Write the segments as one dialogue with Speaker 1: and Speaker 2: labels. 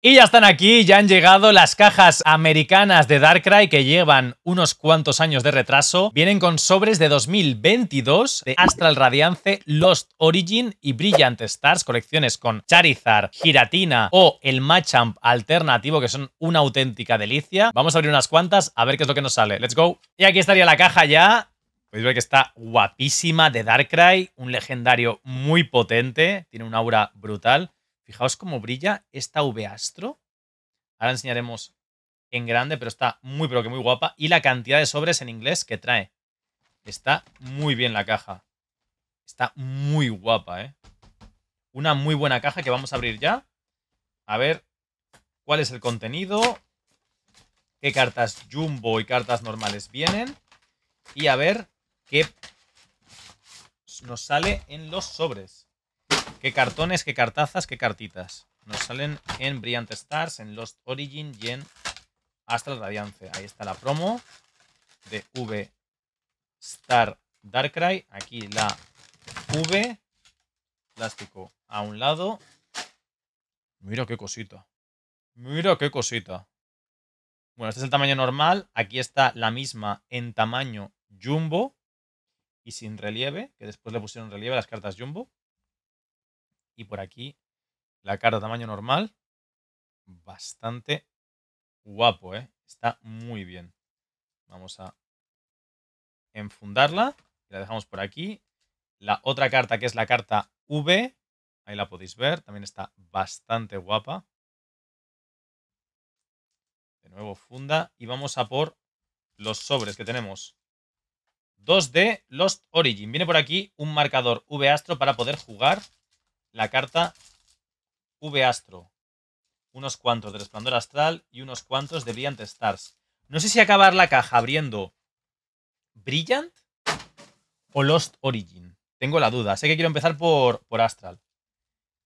Speaker 1: Y ya están aquí, ya han llegado las cajas americanas de Darkrai que llevan unos cuantos años de retraso. Vienen con sobres de 2022 de Astral Radiance, Lost Origin y Brilliant Stars, colecciones con Charizard, Giratina o el Machamp alternativo que son una auténtica delicia. Vamos a abrir unas cuantas a ver qué es lo que nos sale. Let's go. Y aquí estaría la caja ya. Podéis ver que está guapísima de Darkrai, un legendario muy potente, tiene un aura brutal. Fijaos cómo brilla esta V Astro. Ahora enseñaremos en grande, pero está muy, pero que muy guapa. Y la cantidad de sobres en inglés que trae. Está muy bien la caja. Está muy guapa, ¿eh? Una muy buena caja que vamos a abrir ya. A ver cuál es el contenido. Qué cartas jumbo y cartas normales vienen. Y a ver qué nos sale en los sobres. ¿Qué cartones, qué cartazas, qué cartitas? Nos salen en Brilliant Stars, en Lost Origin y en Astral Radiance. Ahí está la promo de V Star Darkrai. Aquí la V. Plástico a un lado. Mira qué cosita. Mira qué cosita. Bueno, este es el tamaño normal. Aquí está la misma en tamaño jumbo y sin relieve, que después le pusieron relieve a las cartas jumbo. Y por aquí la carta tamaño normal. Bastante guapo, ¿eh? Está muy bien. Vamos a enfundarla. La dejamos por aquí. La otra carta que es la carta V. Ahí la podéis ver. También está bastante guapa. De nuevo funda. Y vamos a por los sobres que tenemos. 2 d Lost Origin. Viene por aquí un marcador V Astro para poder jugar la carta V Astro. Unos cuantos de Resplandor Astral y unos cuantos de Brilliant Stars. No sé si acabar la caja abriendo Brilliant o Lost Origin. Tengo la duda. Sé que quiero empezar por, por Astral.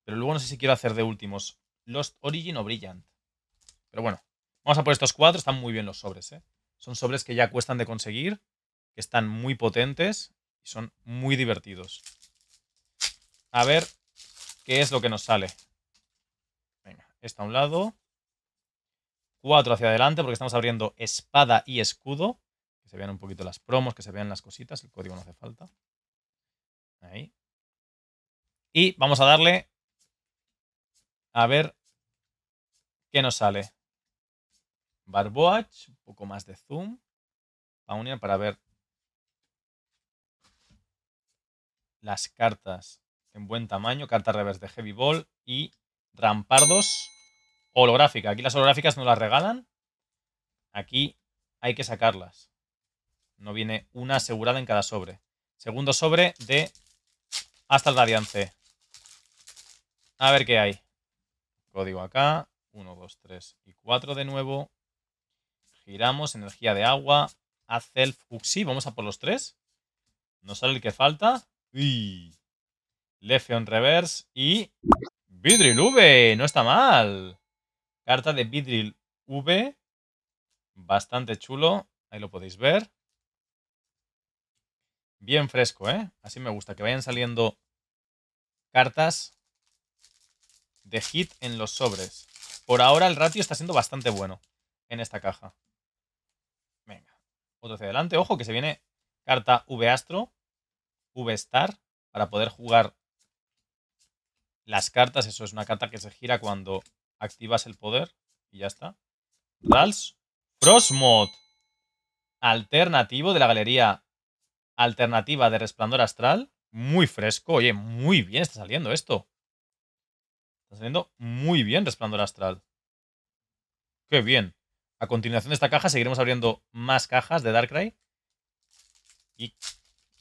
Speaker 1: Pero luego no sé si quiero hacer de últimos Lost Origin o Brilliant. Pero bueno, vamos a por estos cuatro. Están muy bien los sobres, ¿eh? Son sobres que ya cuestan de conseguir, que están muy potentes y son muy divertidos. A ver ¿Qué es lo que nos sale? Venga, esta a un lado. Cuatro hacia adelante porque estamos abriendo espada y escudo. Que se vean un poquito las promos, que se vean las cositas. El código no hace falta. Ahí. Y vamos a darle a ver qué nos sale. Barboach, un poco más de zoom. Paunia para ver las cartas en buen tamaño, carta revers de Heavy Ball y Rampardos holográfica. Aquí las holográficas no las regalan. Aquí hay que sacarlas. No viene una asegurada en cada sobre. Segundo sobre de hasta el radiance. A ver qué hay. Código acá. 1, 2, 3 y 4 de nuevo. Giramos, energía de agua. Azelf, Fuxi. Vamos a por los tres. Nos sale el que falta. Uy. Lefion Reverse y Vidril V. No está mal. Carta de Vidril V. Bastante chulo. Ahí lo podéis ver. Bien fresco, ¿eh? Así me gusta, que vayan saliendo cartas de hit en los sobres. Por ahora el ratio está siendo bastante bueno en esta caja. Venga, otro hacia adelante. Ojo que se viene carta V Astro, V Star, para poder jugar las cartas, eso es una carta que se gira cuando activas el poder. Y ya está. Rals. Frostmod. Alternativo de la galería alternativa de Resplandor Astral. Muy fresco. Oye, muy bien está saliendo esto. Está saliendo muy bien Resplandor Astral. Qué bien. A continuación de esta caja seguiremos abriendo más cajas de Darkrai. Y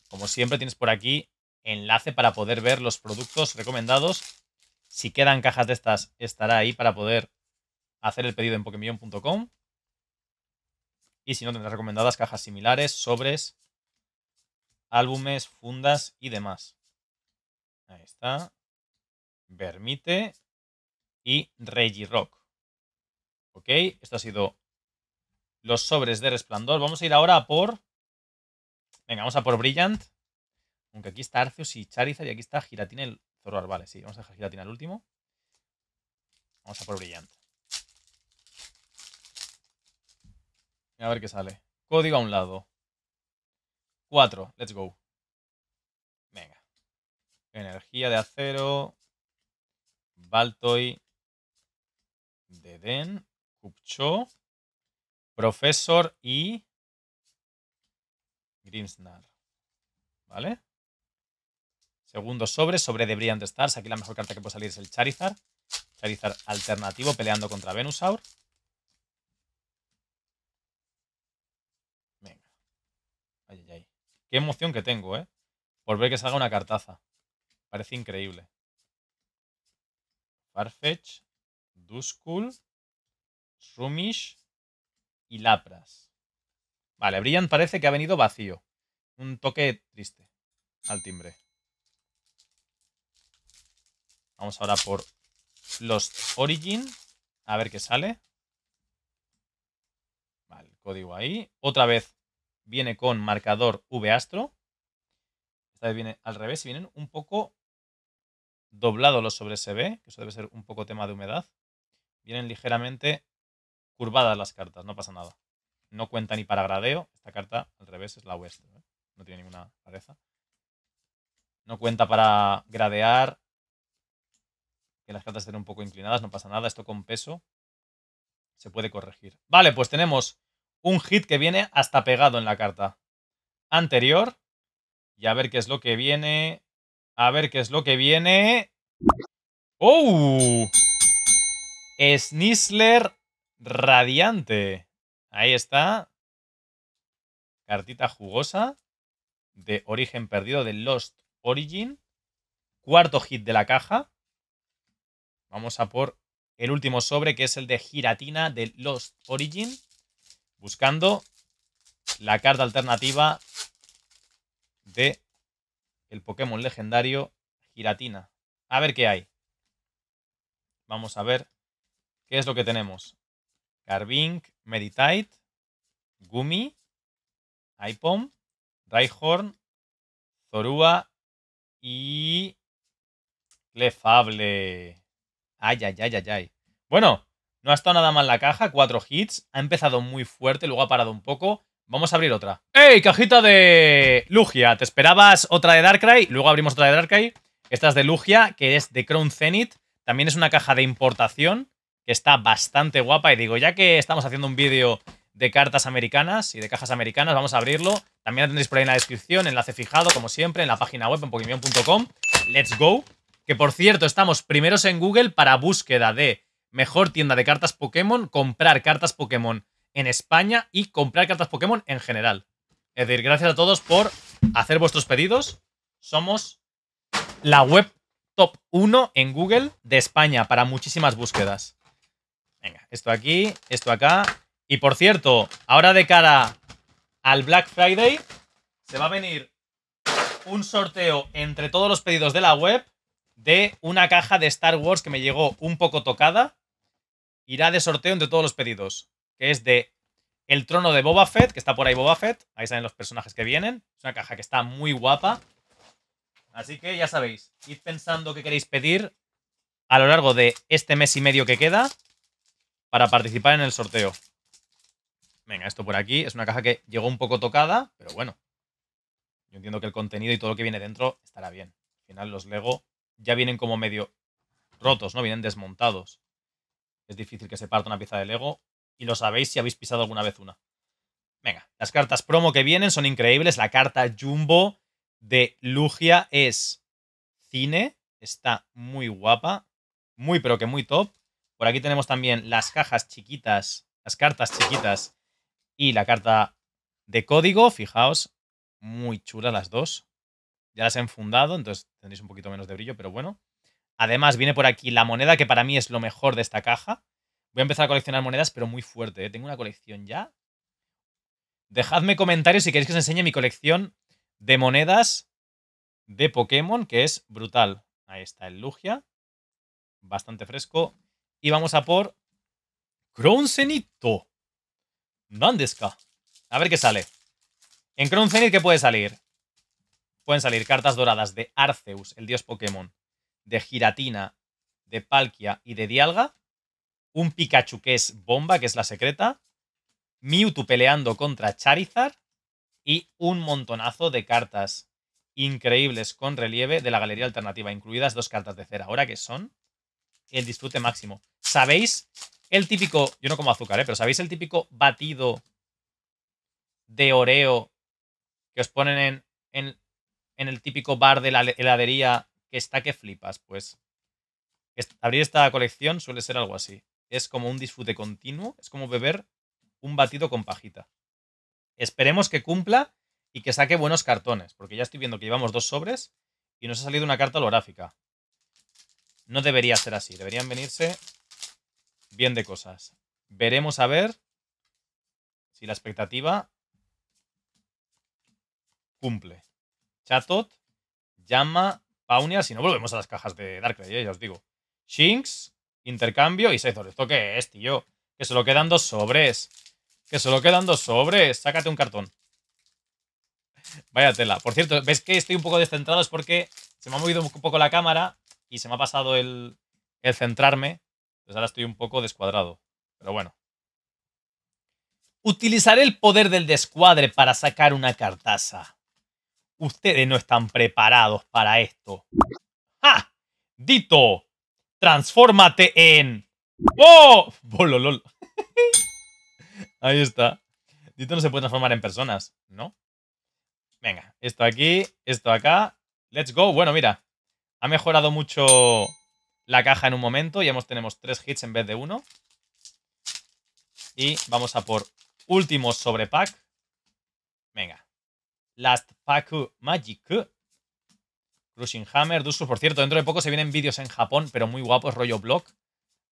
Speaker 1: como siempre tienes por aquí enlace para poder ver los productos recomendados. Si quedan cajas de estas, estará ahí para poder hacer el pedido en pokemillon.com. Y si no, tendrás recomendadas cajas similares, sobres, álbumes, fundas y demás. Ahí está. Vermite y Regirock. Ok, esto ha sido los sobres de resplandor. Vamos a ir ahora a por. Venga, vamos a por Brilliant. Aunque aquí está Arceus y Charizard y aquí está Giratina el zorro Vale, sí, vamos a dejar Giratina al último. Vamos a por Brillante. A ver qué sale. Código a un lado. Cuatro. Let's go. Venga. Energía de acero. Baltoy. Deden. Kupcho. Profesor y. Grimsnar. ¿Vale? Segundo sobre, sobre de Brilliant Stars. Aquí la mejor carta que puede salir es el Charizard. Charizard alternativo peleando contra Venusaur. Venga. Ay, ay, ay. Qué emoción que tengo, ¿eh? Por ver que salga una cartaza. Parece increíble. Farfetch, Duskull, Rumish y Lapras. Vale, Brilliant parece que ha venido vacío. Un toque triste al timbre. Vamos ahora por los Origin. A ver qué sale. Vale, el código ahí. Otra vez viene con marcador V-Astro. Esta vez viene al revés y vienen un poco doblados los sobre SB, que eso debe ser un poco tema de humedad. Vienen ligeramente curvadas las cartas, no pasa nada. No cuenta ni para gradeo. Esta carta al revés es la oeste, ¿eh? no tiene ninguna rareza. No cuenta para gradear las cartas estén un poco inclinadas, no pasa nada, esto con peso se puede corregir. Vale, pues tenemos un hit que viene hasta pegado en la carta anterior. Y a ver qué es lo que viene. A ver qué es lo que viene. ¡Oh! Snizzler Radiante. Ahí está. Cartita jugosa de origen perdido de Lost Origin. Cuarto hit de la caja. Vamos a por el último sobre, que es el de Giratina de Lost Origin. Buscando la carta alternativa de el Pokémon legendario Giratina. A ver qué hay. Vamos a ver qué es lo que tenemos. carving Meditite, Gumi, Ipom, Raihorn, Zorua y Clefable. Ay, ay, ay, ay, ay. Bueno, no ha estado nada mal la caja, cuatro hits. Ha empezado muy fuerte, luego ha parado un poco. Vamos a abrir otra. ¡Ey! Cajita de Lugia. ¿Te esperabas otra de Darkrai? Luego abrimos otra de Darkrai. Esta es de Lugia, que es de Crown Zenith. También es una caja de importación, que está bastante guapa. Y digo, ya que estamos haciendo un vídeo de cartas americanas y de cajas americanas, vamos a abrirlo. También la tendréis por ahí en la descripción, enlace fijado, como siempre, en la página web, en pokimion.com ¡Let's go! Que por cierto, estamos primeros en Google para búsqueda de mejor tienda de cartas Pokémon, comprar cartas Pokémon en España y comprar cartas Pokémon en general. Es decir, gracias a todos por hacer vuestros pedidos. Somos la web top 1 en Google de España para muchísimas búsquedas. Venga, esto aquí, esto acá. Y por cierto, ahora de cara al Black Friday, se va a venir un sorteo entre todos los pedidos de la web de una caja de Star Wars que me llegó un poco tocada. Irá de sorteo entre todos los pedidos. Que es de El trono de Boba Fett, que está por ahí Boba Fett. Ahí salen los personajes que vienen. Es una caja que está muy guapa. Así que ya sabéis, id pensando qué queréis pedir a lo largo de este mes y medio que queda para participar en el sorteo. Venga, esto por aquí es una caja que llegó un poco tocada, pero bueno. Yo entiendo que el contenido y todo lo que viene dentro estará bien. Al final los Lego ya vienen como medio rotos, ¿no? Vienen desmontados. Es difícil que se parta una pieza de Lego y lo sabéis si habéis pisado alguna vez una. Venga, las cartas promo que vienen son increíbles. La carta Jumbo de Lugia es cine, está muy guapa, muy pero que muy top. Por aquí tenemos también las cajas chiquitas, las cartas chiquitas y la carta de código, fijaos, muy chula las dos. Ya las he enfundado, entonces tendréis un poquito menos de brillo, pero bueno. Además, viene por aquí la moneda, que para mí es lo mejor de esta caja. Voy a empezar a coleccionar monedas, pero muy fuerte. ¿eh? Tengo una colección ya. Dejadme comentarios si queréis que os enseñe mi colección de monedas de Pokémon, que es brutal. Ahí está el Lugia. Bastante fresco. Y vamos a por... Crown está? A ver qué sale. En Crown ¿qué puede salir? pueden salir cartas doradas de Arceus, el dios Pokémon, de Giratina, de Palkia y de Dialga. Un Pikachu que es Bomba, que es la secreta. Mewtwo peleando contra Charizard. Y un montonazo de cartas increíbles con relieve de la galería alternativa, incluidas dos cartas de cera. Ahora que son el disfrute máximo. ¿Sabéis el típico, yo no como azúcar, ¿eh? pero ¿sabéis el típico batido de oreo que os ponen en, en el típico bar de la heladería que está que flipas, pues. abrir esta colección suele ser algo así. Es como un disfrute continuo, es como beber un batido con pajita. Esperemos que cumpla y que saque buenos cartones, porque ya estoy viendo que llevamos dos sobres y nos ha salido una carta holográfica. No debería ser así, deberían venirse bien de cosas. Veremos a ver si la expectativa cumple. Katot, Llama, Paunia, si no volvemos a las cajas de Darkrai, eh, ya os digo. Shinx, intercambio y sobre ¿Esto qué es, tío? Que solo quedan dos sobres. Que solo quedan dos sobres. Sácate un cartón. Vaya tela. Por cierto, ¿ves que estoy un poco descentrado? Es porque se me ha movido un poco la cámara y se me ha pasado el, el centrarme. Entonces ahora estoy un poco descuadrado. Pero bueno. Utilizaré el poder del descuadre para sacar una cartaza ustedes no están preparados para esto. ¡Ja! Dito, transfórmate en... ¡Oh! Bololol. Ahí está. Dito no se puede transformar en personas, ¿no? Venga, esto aquí, esto acá. Let's go. Bueno, mira. Ha mejorado mucho la caja en un momento. Ya hemos, tenemos tres hits en vez de uno. Y vamos a por último sobrepack. Venga. Last Pack Magic. Crushing Hammer, Dusus, por cierto, dentro de poco se vienen vídeos en Japón, pero muy guapos, rollo blog.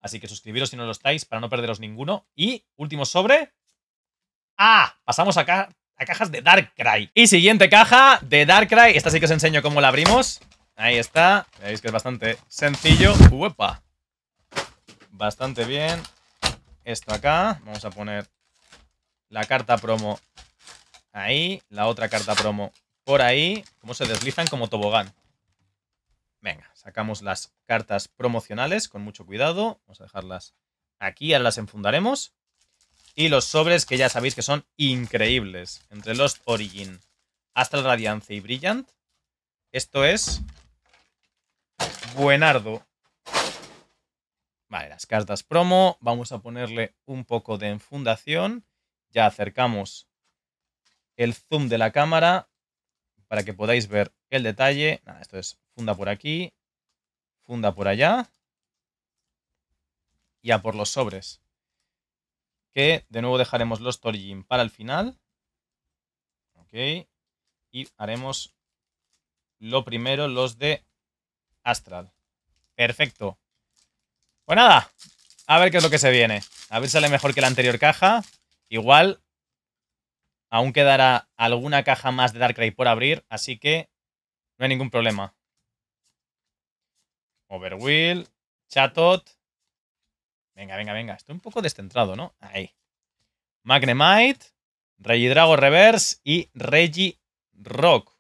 Speaker 1: Así que suscribiros si no lo estáis para no perderos ninguno. Y último sobre. ¡Ah! Pasamos acá a cajas de Darkrai. Y siguiente caja de Darkrai. Esta sí que os enseño cómo la abrimos. Ahí está. Veis que es bastante sencillo. ¡Uepa! Bastante bien. Esto acá. Vamos a poner la carta promo Ahí, la otra carta promo por ahí. Cómo se deslizan como tobogán. Venga, sacamos las cartas promocionales con mucho cuidado. Vamos a dejarlas aquí, ahora las enfundaremos. Y los sobres que ya sabéis que son increíbles. Entre los Origin, el Radiance y Brilliant. Esto es buenardo. Vale, las cartas promo. Vamos a ponerle un poco de enfundación. Ya acercamos el zoom de la cámara para que podáis ver el detalle. Nada, esto es funda por aquí, funda por allá y a por los sobres. Que de nuevo dejaremos los Torjin para el final. Ok. Y haremos lo primero, los de Astral. Perfecto. Pues nada, a ver qué es lo que se viene. A ver si sale mejor que la anterior caja. Igual Aún quedará alguna caja más de Darkrai por abrir, así que no hay ningún problema. Overwheel, Chatot. Venga, venga, venga. Estoy un poco descentrado, ¿no? Ahí. Magnemite, Regidrago Reverse y Regirock. Rock.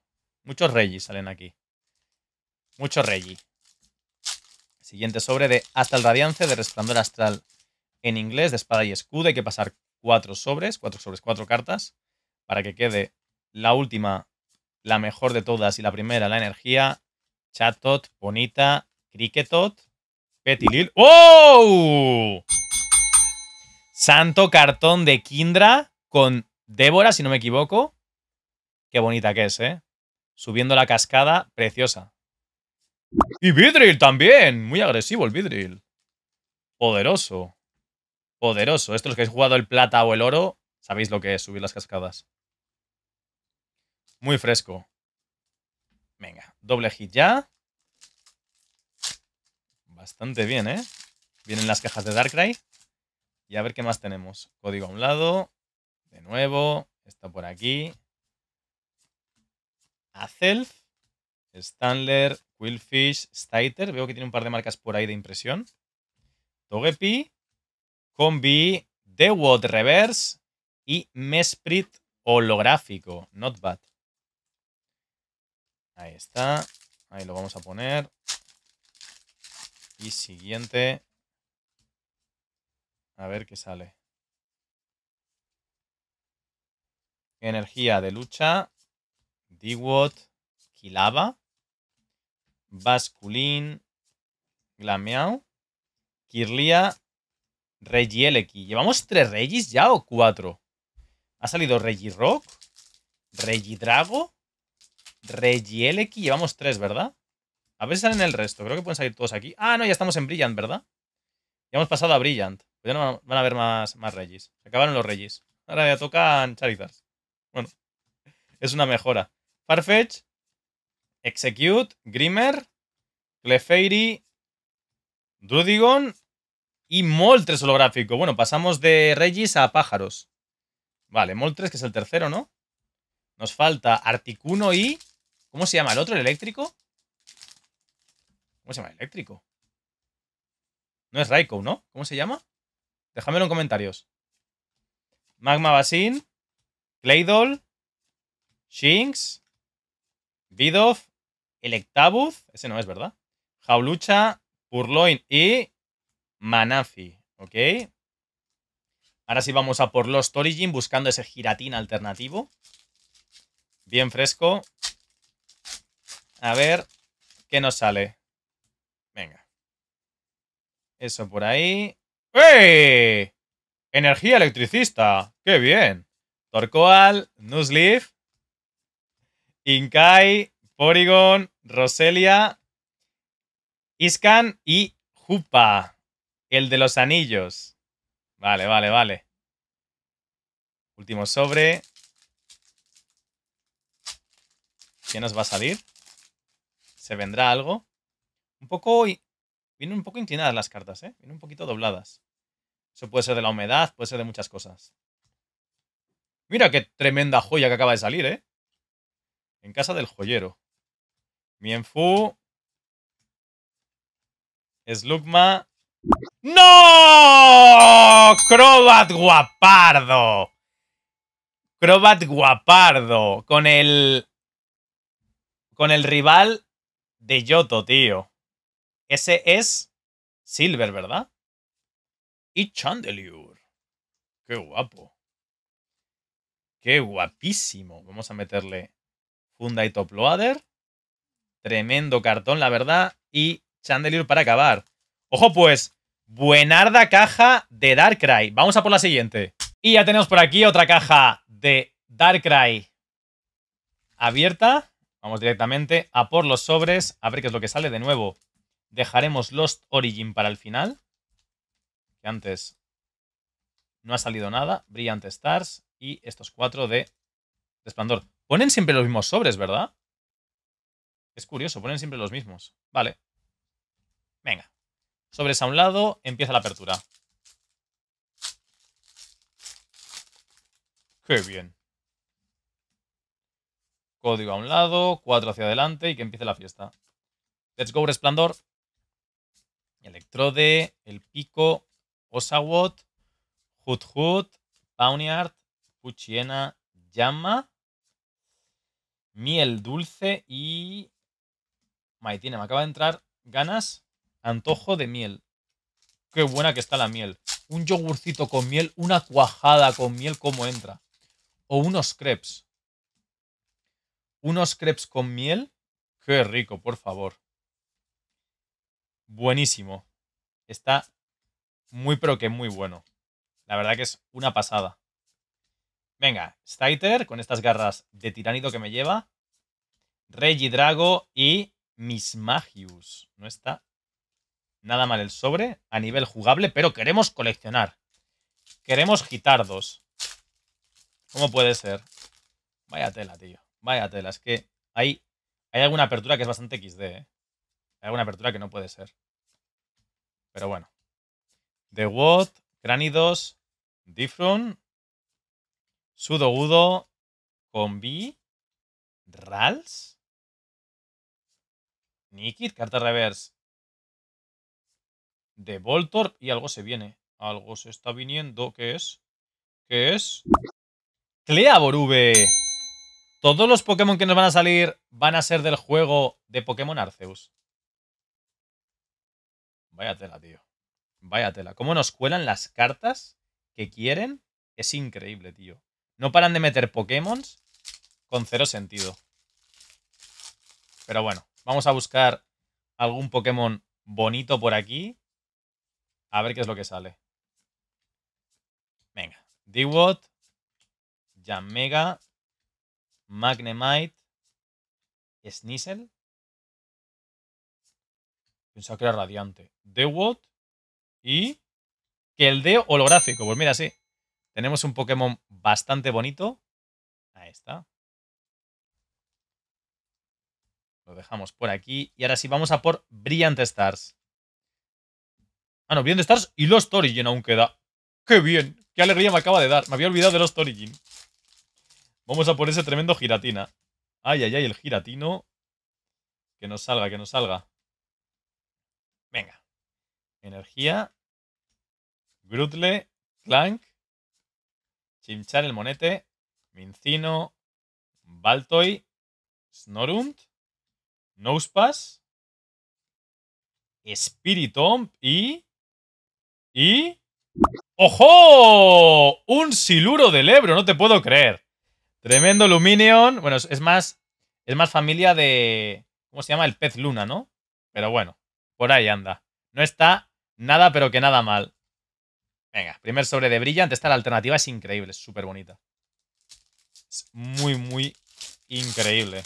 Speaker 1: Muchos Regis salen aquí. Muchos Regi. Siguiente sobre de Hasta el Radiance de Resplandor Astral en inglés, de Espada y Escudo. Hay que pasar cuatro sobres, cuatro sobres, cuatro cartas para que quede la última, la mejor de todas y la primera, la energía. Chatot, Bonita, Cricketot, Petilil. ¡Oh! Santo cartón de Kindra con Débora, si no me equivoco. Qué bonita que es, ¿eh? Subiendo la cascada, preciosa. Y Vidril también. Muy agresivo el Vidril. Poderoso. Poderoso. Estos que habéis jugado el plata o el oro, Sabéis lo que es subir las cascadas. Muy fresco. Venga, doble hit ya. Bastante bien, ¿eh? Vienen las cajas de Darkrai. Y a ver qué más tenemos. Código a un lado. De nuevo. Está por aquí. Azelf. Stanler. Quillfish. Stiter. Veo que tiene un par de marcas por ahí de impresión. Togepi. Combi. Wood Reverse y Mesprit holográfico. Not bad. Ahí está. Ahí lo vamos a poner. Y siguiente. A ver qué sale. Energía de lucha. Diwot. Kilaba. basculin Glameau. Kirlia. Regieleki. ¿Llevamos tres Regis ya o cuatro? Ha salido Regirock, Regidrago, Regieleki. Llevamos tres, ¿verdad? A ver si salen el resto. Creo que pueden salir todos aquí. Ah, no, ya estamos en Brilliant, ¿verdad? Ya hemos pasado a Brilliant. Pues ya no van a haber más, más Regis. Se acabaron los Regis. Ahora ya tocan Charizard. Bueno, es una mejora. Farfetch, Execute, Grimmer, Clefairy, Drudigon y Moltres holográfico. Bueno, pasamos de Regis a pájaros. Vale, Moltres, que es el tercero, ¿no? Nos falta Articuno y... ¿Cómo se llama el otro? ¿El eléctrico? ¿Cómo se llama el eléctrico? No es Raikou, ¿no? ¿Cómo se llama? Déjamelo en comentarios. Magma Basin, Claydol, Shinx, Vidov. Electabuzz, ese no es, ¿verdad? Jaulucha, Purloin y Manafi, ¿ok? Ahora sí vamos a por los Origin buscando ese giratín alternativo. Bien fresco. A ver qué nos sale. Venga. Eso por ahí. ¡Eh! Energía electricista. ¡Qué bien! Torcoal, Nuzleaf, Inkai, Porygon, Roselia, Iskan y Jupa, el de los anillos. Vale, vale, vale. Último sobre. ¿Qué nos va a salir? ¿Se vendrá algo? Un poco... Vienen un poco inclinadas las cartas, ¿eh? Vienen un poquito dobladas. Eso puede ser de la humedad, puede ser de muchas cosas. Mira qué tremenda joya que acaba de salir, ¿eh? En casa del joyero. Mienfu. Slugma. ¡No! Crobat guapardo. Crobat guapardo. Con el... Con el rival de Yoto, tío. Ese es Silver, ¿verdad? Y Chandelure. Qué guapo. Qué guapísimo. Vamos a meterle funda y top Tremendo cartón, la verdad. Y Chandelier para acabar. Ojo pues, buenarda caja de Darkrai. Vamos a por la siguiente. Y ya tenemos por aquí otra caja de Darkrai abierta. Vamos directamente a por los sobres, a ver qué es lo que sale de nuevo. Dejaremos Lost Origin para el final. Que antes no ha salido nada. Brilliant Stars y estos cuatro de Resplandor. Ponen siempre los mismos sobres, ¿verdad? Es curioso, ponen siempre los mismos. Vale. Venga, Sobres a un lado, empieza la apertura. Qué bien. Código a un lado, cuatro hacia adelante y que empiece la fiesta. Let's go, resplandor. Electrode, el pico, Osawot, Hut Hut, Pawniard, Puchiena, Llama, Miel Dulce y. Maitina, me acaba de entrar ganas Antojo de miel. Qué buena que está la miel. Un yogurcito con miel, una cuajada con miel, ¿cómo entra? O unos crepes. Unos crepes con miel. Qué rico, por favor. Buenísimo. Está muy, pero que muy bueno. La verdad que es una pasada. Venga, Styter con estas garras de tiránido que me lleva. Regidrago y Magius, No está Nada mal el sobre a nivel jugable, pero queremos coleccionar. Queremos dos. ¿Cómo puede ser? Vaya tela, tío. Vaya tela. Es que hay, hay alguna apertura que es bastante XD, ¿eh? Hay alguna apertura que no puede ser. Pero bueno. The What, Cránidos, Difrun, Sudogudo, Combi, Rals, Nikit, carta reverse, de Voltor y algo se viene. Algo se está viniendo. ¿Qué es? ¿Qué es? ¡Cleaborube! Todos los Pokémon que nos van a salir van a ser del juego de Pokémon Arceus. Vaya tela, tío. Vaya tela. ¿Cómo nos cuelan las cartas que quieren? Es increíble, tío. No paran de meter Pokémon con cero sentido. Pero bueno, vamos a buscar algún Pokémon bonito por aquí. A ver qué es lo que sale. Venga. Dewot. Yamega, Magnemite, Snizzle. Pensaba que era radiante. Dewot. y que el de holográfico. Pues mira, sí. Tenemos un Pokémon bastante bonito. Ahí está. Lo dejamos por aquí. Y ahora sí, vamos a por Brilliant Stars. Ah, no, de Stars y Lost Origin aún queda. ¡Qué bien! ¡Qué alegría me acaba de dar! Me había olvidado de Lost Origin. Vamos a por ese tremendo giratina. Ay, ay, ay, el giratino. Que nos salga, que nos salga. Venga. Energía. Grutle. Clank. Chimchar el monete. Mincino. Baltoy. Snorunt. Nosepass. Spiritomb y. Y... ¡Ojo! Un siluro del Ebro, no te puedo creer. Tremendo Luminion. Bueno, es más, es más familia de... ¿Cómo se llama? El pez luna, ¿no? Pero bueno, por ahí anda. No está nada, pero que nada mal. Venga, primer sobre de brillante. Esta la alternativa es increíble, es súper bonita. Es muy, muy increíble.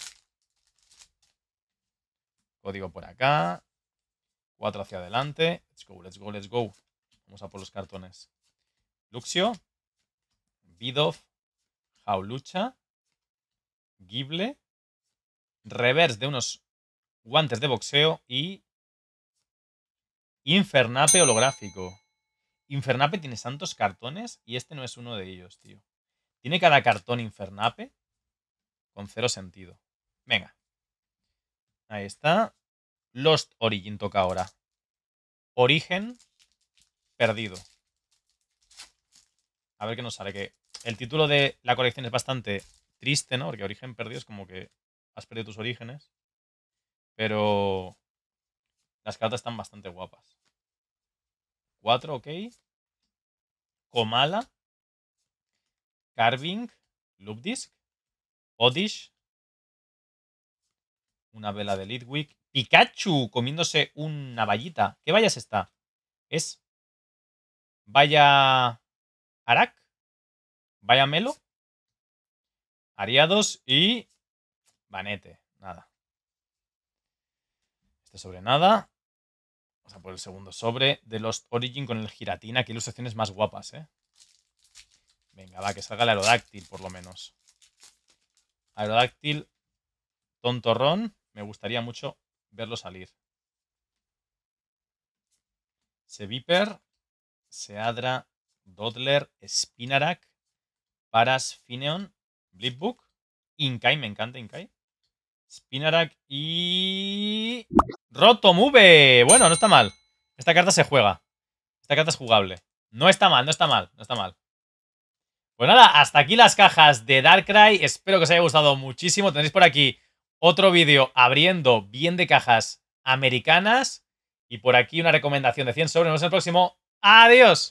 Speaker 1: Código por acá. Cuatro hacia adelante. Let's go, let's go, let's go. Vamos a por los cartones. Luxio, Vidov. Jaulucha, Gible, reverse de unos guantes de boxeo y Infernape holográfico. Infernape tiene tantos cartones y este no es uno de ellos, tío. Tiene cada cartón Infernape con cero sentido. Venga. Ahí está. Lost Origin toca ahora. Origen, perdido. A ver qué nos sale. Que el título de la colección es bastante triste, ¿no? Porque origen perdido es como que has perdido tus orígenes. Pero las cartas están bastante guapas. 4, ok. Comala, Carving. Loop Disc. Odish. Una vela de Litwick. Pikachu comiéndose una vallita. ¿Qué vallas está? Es vaya Arak, vaya Melo, Ariados y Banete. Nada. Este sobre nada. Vamos a por el segundo sobre de los Origin con el Giratina. Qué ilustraciones más guapas, ¿eh? Venga, va, que salga el aerodáctil, por lo menos. Aerodáctil, tontorrón. Me gustaría mucho verlo salir. Seviper, Seadra, Dodler, Spinarak, Paras, Fineon, Blipbook, Inkai, me encanta Inkai, Spinarak y... Rotomube. Bueno, no está mal. Esta carta se juega. Esta carta es jugable. No está mal, no está mal, no está mal. Pues nada, hasta aquí las cajas de Darkrai. Espero que os haya gustado muchísimo. Tenéis por aquí otro vídeo abriendo bien de cajas americanas. Y por aquí una recomendación de 100 sobre. Nos vemos en el próximo. Adiós.